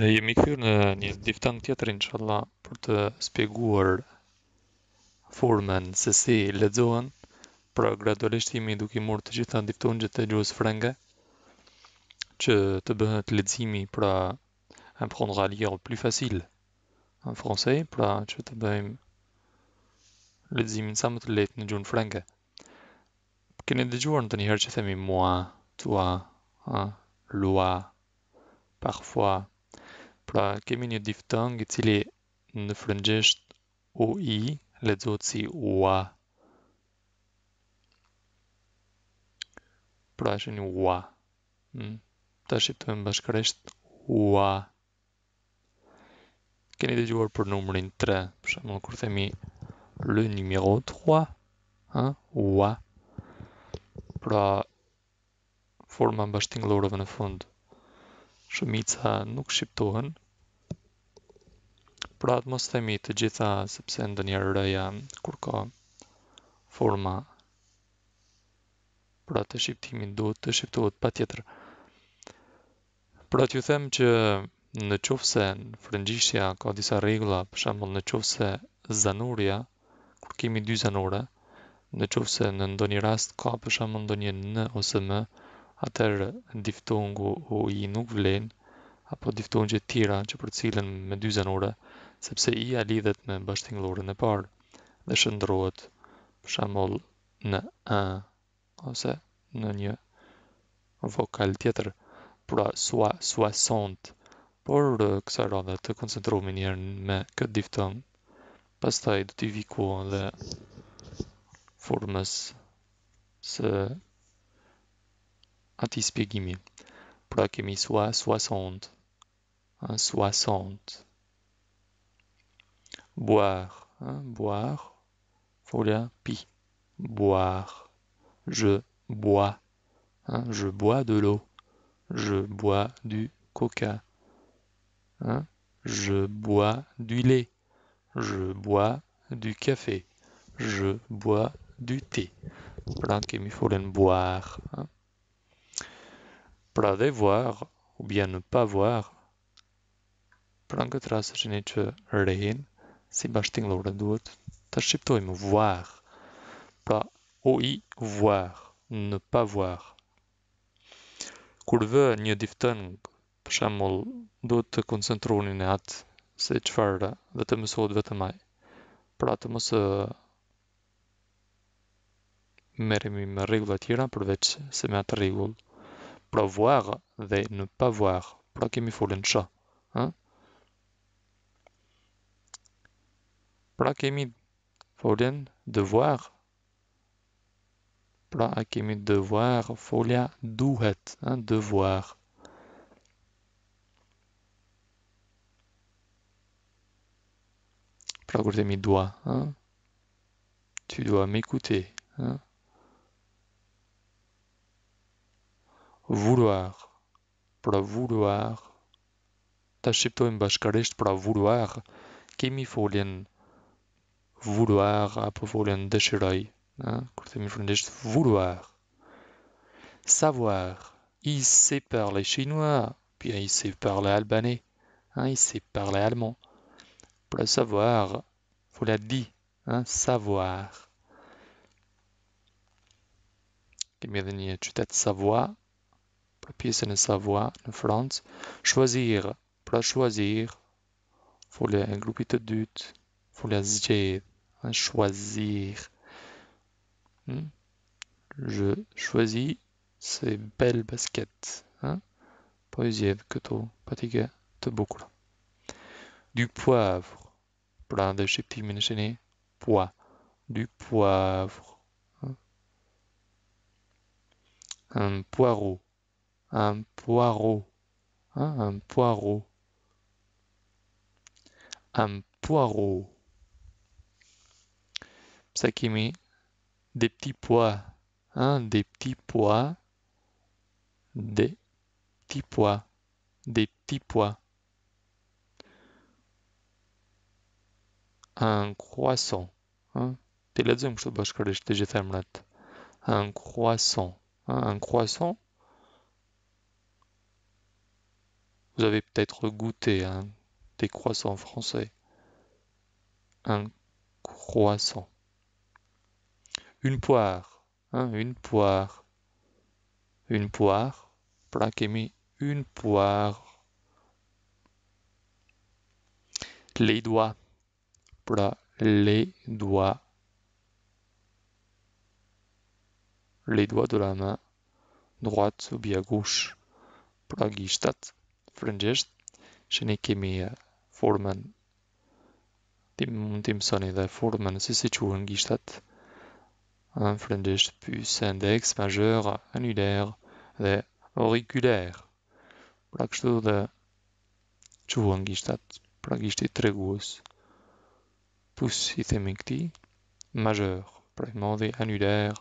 e jemi këthyrë në një diftang tjetër, inshallah, për të spjeguar formën se si ledzohen, pra gradualisht jemi duke i murë të gjitha diftun gjithë të gjuhës frenge, që të bëhet ledzimi pra e më kënë galjerë plus facil në fransej, pra që të bëhem ledzimin sa më të letë në gjuhën frenge. Kene dhe gjuhën të njëherë që themi mua, tua, a, lua, parfois, Pra, kemi një diftëng i cili në frëngjesht u i, ledzot si ua. Pra, është një ua. Mm. Ta shqiptojmë bashkëresht ua. Keni dhe gjuar për numërin 3, për në kur themi lë një miro 3, ha? ua. Pra, forma mbashtinglorëve në fund. Shumica nuk shqiptohen, pra të mos themi të gjitha, sepse ndë një rëja kur ka forma, pra të shqiptimin duhet të shqiptohet pa tjetër. Pra të ju them që në qofë se në frëngjishja ka disa regla, për shambull në qofë se zanurja, kur kemi dy zanurë, në qofë se në ndonjë rast ka për shambull ndonjë në ose më, atërë diftungu u i nuk vlenë, apo që tira që për cilën me dy zanurë, sepse i a lidhet me mbështing lorën e parë dhe shndrohet për shembull në a ose në një vokal tjetër pra, por sua sont por kësaj rande të koncentrohemi një herë me kët diftong pastaj do t'i vi ku dhe formës së ati spjegimi pra kemi sua soa sont un sont boire, hein, boire, folia, pi, boire, je bois, hein, je bois de l'eau, je bois du coca, hein, je bois du lait, je bois du café, je bois du thé. me faut le boire. Hein. de voir, ou bien ne pas voir. Planque trace geniture rien. si bashtinglore duhet të shqiptojmë voir pra o i voir në pa voir kur vë një diftëng për shembull duhet të koncentroni në atë se çfarë dhe të mësohet vetëm aj. pra të mos merremi me rregulla të tjera përveç se me atë rregull pra voir dhe në pa voir pra kemi folën ç'a ë Plakemid. Folien, devoir. de devoir. Folia, Duhet un devoir. Plakemid, doigt Hein. Tu dois m'écouter. Hein. Vouloir. Pra vouloir. Tâchez pas une bâche pour vouloir. Kemi folien vouloir apvolen hein, desheroi. Vouloir. Savoir. Il sait parler chinois, puis il sait parler albanais, hein, il sait parler allemand. Pour le savoir, vous l'a dit, hein, savoir. Bienvenue, tu t'es savoir, pour pièce savoir en France. Choisir, pour choisir, faut le groupe de doute, faut la dire choisir. Hmm? Je choisis ces belles baskets. Hein? Poésie, que tu fatigues de beaucoup. Du poivre. Plein de chips, Pois. Du poivre. Hein? Un poireau. Un poireau. Hein? Un poireau. Un poireau ça qui met des petits pois, hein, des petits pois, des petits pois, des petits pois. Un croissant, hein. Un croissant, hein, un croissant. Vous avez peut-être goûté hein, des croissants français. Un croissant une poire, hein, une poire, une poire, plaquemi, une poire. Les doigts, pla, les doigts, les doigts de la main droite ou bien gauche, plagistat, fringest, chenekemi euh, formen, dim, tim da formen, si situen gistat un puis index majeur annulaire et auriculaire. Pra de de plus gishtat, majeur, des annulaire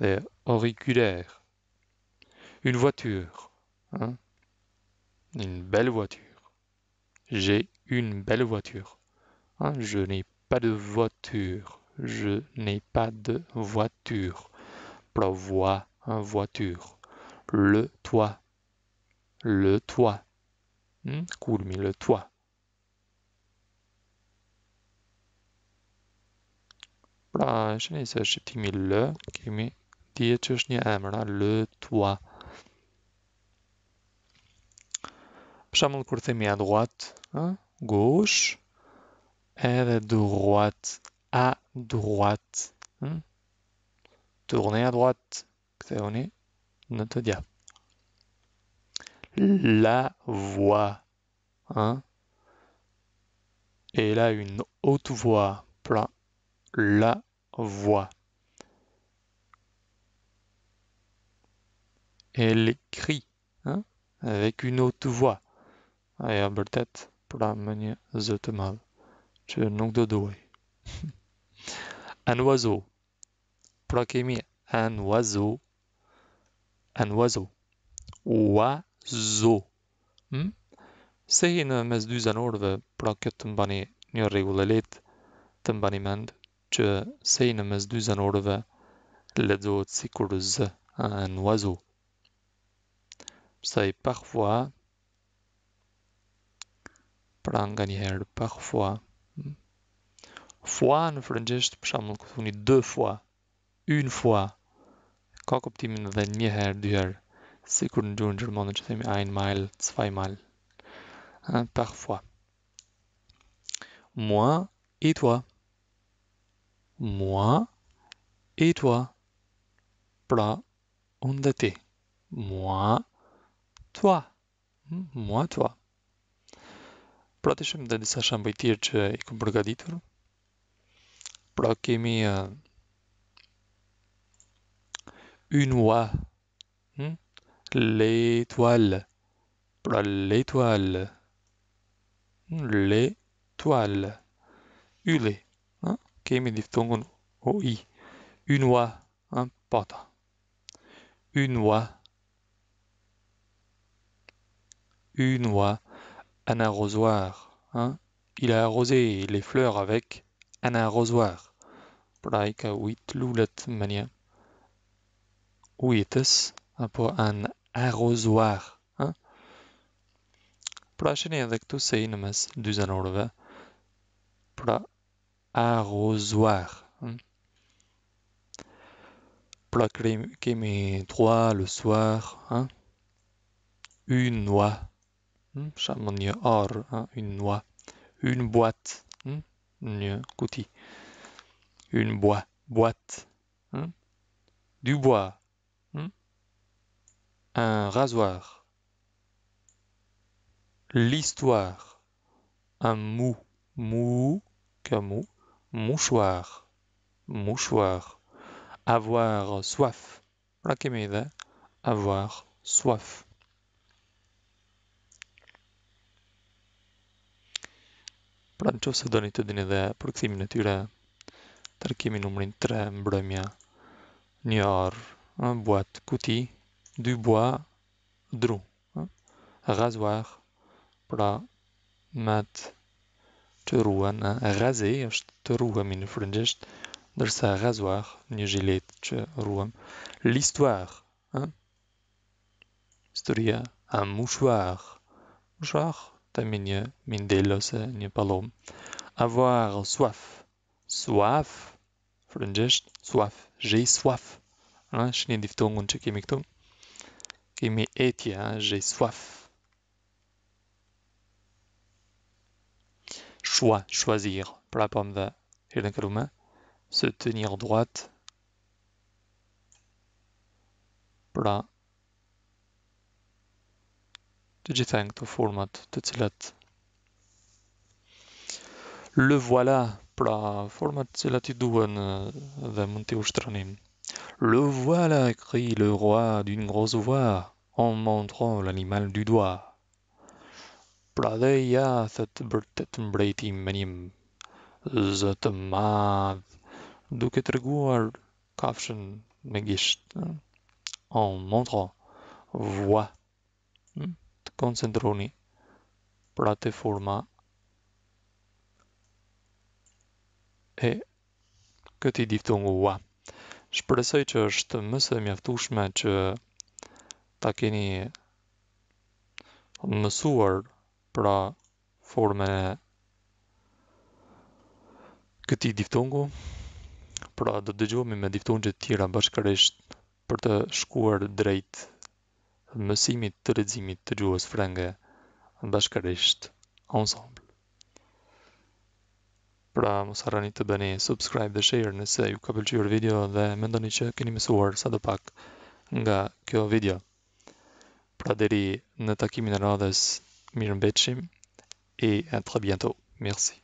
et auriculaire. Une voiture, hein? une belle voiture. J'ai une belle voiture. Hein, je n'ai pas de voiture. Je n'ai pas de voiture. une hein, voiture. Le toit. Le toit. Hmm? mais le toit. le, kimi je le toit. à droite, hein, Gauche. gauche, à droite, à droite. Hein? Tournez à droite. c'est on est notre diable La voix. Hein? Et là, une haute voix. Plein. La voix. Elle écrit, Hein? Avec une haute voix. Et à tête. la manière. Zotemal. Je n'ai de doué. Un oiseau. Prokemi, un oiseau. Un oiseau. Oiseau. C'est hmm? une mes deux anorve, proke tumbani, n'y a régulalit, e tumbani mend, tu C'est une mes deux orve. le do un oiseau. C'est parfois, prangani parfois, Fua në frëngjesht për shumë në këtë funi dë fua, yn fua, ka koptimin dhe një herë, dy herë, si kur në gjurë në gjërmonën që themi ajnë malë, cfaj malë. Par fua. Mua, i tua. Mua, i tua. Pra, unë dhe ti. Mua, tua. Hm, mua, tua. Pra të shumë dhe disa shambaj tjerë që i këmë përgaditurë. Euh, une oie. Hmm? L'étoile. L'étoile. L'étoile. ulé Hein? Qui diphtongue au i. Une oie. Important. Une oie. Une oie. Un arrosoir. Hein? Il a arrosé les fleurs avec un arrosoir. Pour la hique, la l'oulet, le est-ce Pour un arrosoir. Pour la chenille, avec c'est une messe. Deux en haut, Pour l'arrosoir. Pour la crème, qui est mes trois le soir. Hein? Une noix. Hein? Chaminier, or. Hein? Une noix. Une boîte. Une boîte. Boîte. Hein? Du bois. Hein? Un rasoir. L'histoire. Un mou. Mou. Camou. Mouchoir. Mouchoir. Avoir soif. La Avoir soif. Pra në qëfë se do një të dini dhe përkëthimin e tyre, tërkimi numërin 3, mbrëmja, një orë, buat, kuti, dy bua, dru, gazuar, pra me të të ruën, gazi është të në frëngjësht, ndërsa gazuar, një zhilet që ruëm, listuar, historia, a mushuar, mushuar, tamine mindelos ni palom. Avoir soif. Soif. فرنجش soif. J'ai soif. شنو diphtongue ونشكي مكتوب Kimi etia. j'ai soif. Choix, choisir. Plapam da kaluma. Se tenir droite. Pla J.J. Tank to format të cilat le voilà pra format të cilat i duhen e, dhe mund t'i ushtronim. Le voilà, crie le roi d'une grosse voix en montrant l'animal du doigt. Pra dhe ja, thët bërtet mbrejti menim, zëtë madh, duke të reguar kafshën me gisht, e, en montrant voix. Hmm? koncentroni pra të forma e këti diftungu ua. Shpresoj që është mësë dhe mjaftushme që ta keni mësuar pra forme këti diftungu, pra do të dëgjohemi me diftungjit tjera bashkërisht për të shkuar drejtë mësimit të rëzimit të gjuhës frenge në bashkërisht ensemble. Pra, mos harani të bëni subscribe dhe share nëse ju ka pëlqyer video dhe mendoni që keni mësuar sa pak nga kjo video. Pra deri në takimin e radhës, mirë mbetëshim e a très bientôt. Merci.